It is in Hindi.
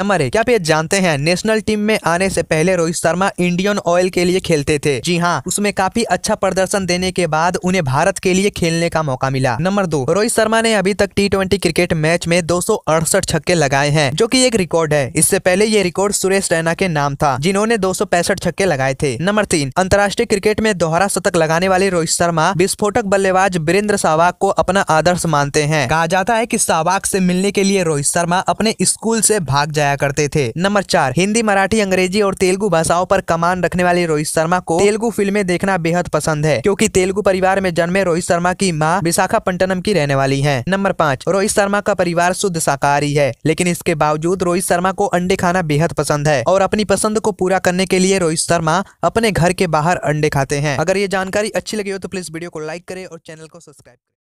नंबर एक क्या आप ये जानते हैं नेशनल टीम में आने से पहले रोहित शर्मा इंडियन ऑयल के लिए खेलते थे जी हाँ उसमें काफी अच्छा प्रदर्शन देने के बाद उन्हें भारत के लिए खेलने का मौका मिला नंबर दो रोहित शर्मा ने अभी तक टी क्रिकेट मैच में दो छक्के लगाए हैं जो की एक रिकॉर्ड है इससे पहले ये रिकॉर्ड सुरेश रैना के नाम था जिन्होंने दो छक्के लगाए थे नंबर तीन अंतर्राष्ट्रीय क्रिकेट में दोहरा शतक लगाने वाले रोहित शर्मा विस्फोटक बल्लेबाज वीरेंद्र सहवाग को अपना आदर्श मानते हैं कहा जाता है की सहवाग ऐसी मिलने के लिए रोहित शर्मा अपने स्कूल ऐसी भाग जाए चलाया करते थे नंबर चार हिंदी मराठी अंग्रेजी और तेलुगु भाषाओं पर कमान रखने वाले रोहित शर्मा को तेलुगु फिल्में देखना बेहद पसंद है क्योंकि तेलुगु परिवार में जन्मे रोहित शर्मा की माँ विशाखापट्टनम की रहने वाली है नंबर पाँच रोहित शर्मा का परिवार शुद्ध शाकाहारी है लेकिन इसके बावजूद रोहित शर्मा को अंडे खाना बेहद पसंद है और अपनी पसंद को पूरा करने के लिए रोहित शर्मा अपने घर के बाहर अंडे खाते हैं अगर ये जानकारी अच्छी लगी हो तो प्लीज वीडियो को लाइक करे और चैनल को सब्सक्राइब करें